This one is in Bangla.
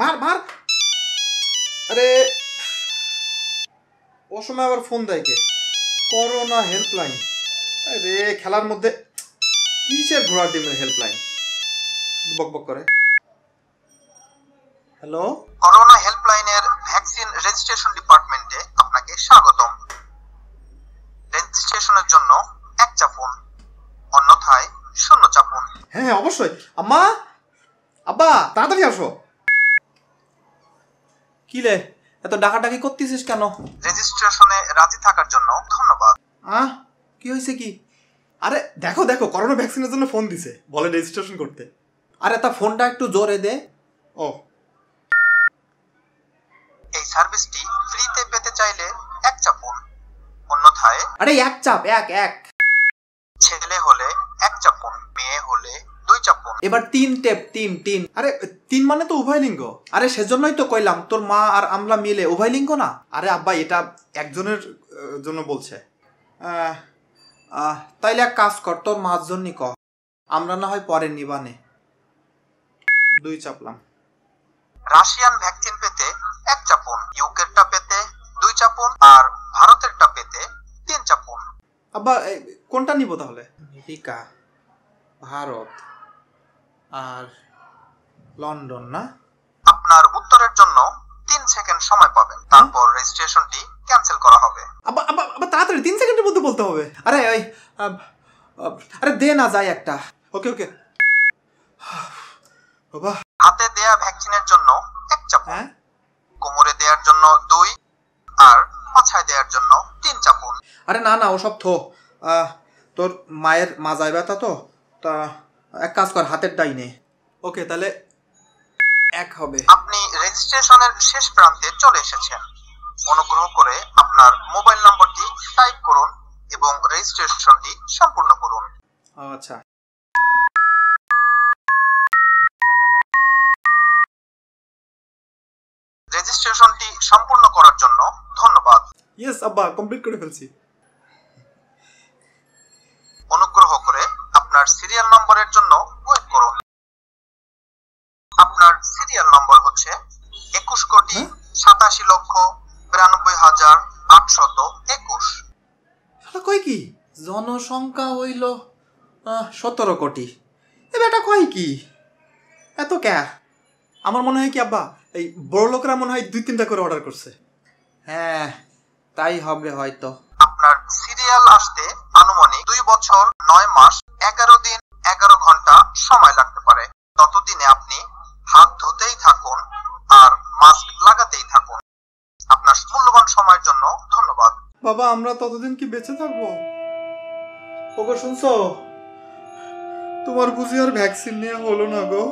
মার মার আরে ও সময় আবার ফোন দেয় কে করোনা হেল্পলাইন রে খেলার মধ্যে কিসের ঘোড়ার ডিমের হেল্পলাইন বক বক করে হ্যালো করোনা হেল্পলাইনের ভ্যাকসিন রেজিস্ট্রেশন ডিপার্টমেন্টে আপনাকে স্বাগতম রেজিস্ট্রেশনের জন্য এক চাপুন অন্যথায় শূন্য চাপুন হ্যাঁ হ্যাঁ অবশ্যই আম্মা আব্বা তাড়াতাড়ি আসো কিলে এত ডাকাডাকি করতেছিস কেন রেজিস্ট্রেশনে রাজি থাকার জন্য ধন্যবাদ আহ কি হয়েছে কি আরে দেখো দেখো করোনা ভ্যাকসিনের জন্য ফোন দিছে বলে রেজিস্ট্রেশন করতে আরে তা ফোনটা একটু জোরে দে ও এই সার্ভিসটি ফ্রিতে পেতে চাইলে এক চাপুন অন্যথায় আরে এক চাপ এক এক ছেলে হলে এক চাপুন মেয়ে হলে চাপবো এবার তিন টেপ তিন তিন আরে তিন মানে তো উভয় লিঙ্গ আরে সেজন্যই তো কইলাম তোর মা আর আমলা মিলে উভয় লিঙ্গ না আরে আব্বা এটা একজনের জন্য বলছে তাইলে এক কাজ কর তোর মার জন্যই ক আমরা না হয় পরে নিবানে দুই চাপলাম রাশিয়ান ভ্যাকসিন পেতে এক চাপুন ইউকেরটা পেতে দুই চাপুন আর ভারতেরটা পেতে তিন চাপুন আব্বা কোনটা নিব তাহলে আমেরিকা ভারত আর লন্ডন না আপনার উত্তরের জন্য তিন সেকেন্ড সময় পাবেন হ্যাঁ? তারপর রেজিস্ট্রেশনটি ক্যান্সেল করা হবে আবার তাড়াতাড়ি তিন সেকেন্ডের মধ্যে বলতে হবে আরে ওই আরে দে না যায় একটা ওকে ওকে বাবা হাতে দেয়া ভ্যাকসিনের জন্য এক হ্যাঁ কোমরে দেওয়ার জন্য দুই আর মাথায় দেওয়ার জন্য তিন চাপুন আরে না না ওসব থো তোর মায়ের মাজায় ব্যথা তো তা এক কাজ কর হাতের ডাই নে ওকে তাহলে এক হবে আপনি রেজিস্ট্রেশনের শেষ প্রান্তে চলে এসেছেন অনুগ্রহ করে আপনার মোবাইল নম্বরটি টাইপ করুন এবং রেজিস্ট্রেশনটি সম্পূর্ণ করুন আচ্ছা রেজিস্ট্রেশনটি সম্পূর্ণ করার জন্য ধন্যবাদ ইয়েস আব্বা কমপ্লিট করে ফেলছি নম্বরের জন্য ওয়েট করুন আপনার সিরিয়াল নম্বর হচ্ছে একুশ কোটি সাতাশি লক্ষ বিরানব্বই হাজার আটশত একুশ কই কি জনসংখ্যা হইল সতেরো কোটি এ বেটা কয় কি এত ক্যা আমার মনে হয় কি আব্বা এই বড় লোকরা মনে হয় দুই তিনটা করে অর্ডার করছে হ্যাঁ তাই হবে হয়তো আপনার সিরিয়াল আসতে আনুমানিক দুই বছর নয় মাস এগারো দিন এগারো ঘন্টা সময় লাগতে পারে ততদিনে আপনি হাত ধুতেই থাকুন আর মাস্ক লাগাতেই থাকুন আপনার মূল্যবান সময়ের জন্য ধন্যবাদ বাবা আমরা ততদিন কি বেঁচে থাকবো ওগো শুনছো তোমার বুঝি আর ভ্যাকসিন নিয়ে হলো না গো